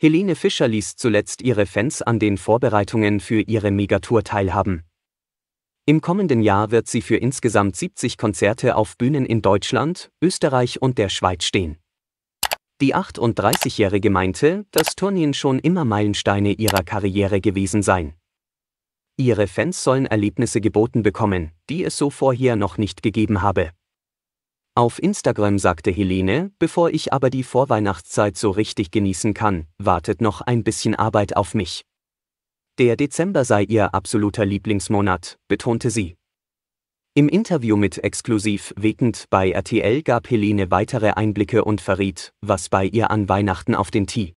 Helene Fischer ließ zuletzt ihre Fans an den Vorbereitungen für ihre Megatour teilhaben. Im kommenden Jahr wird sie für insgesamt 70 Konzerte auf Bühnen in Deutschland, Österreich und der Schweiz stehen. Die 38-Jährige meinte, dass Turnien schon immer Meilensteine ihrer Karriere gewesen seien. Ihre Fans sollen Erlebnisse geboten bekommen, die es so vorher noch nicht gegeben habe. Auf Instagram sagte Helene, bevor ich aber die Vorweihnachtszeit so richtig genießen kann, wartet noch ein bisschen Arbeit auf mich. Der Dezember sei ihr absoluter Lieblingsmonat, betonte sie. Im Interview mit Exklusiv Wegend bei RTL gab Helene weitere Einblicke und verriet, was bei ihr an Weihnachten auf den Tee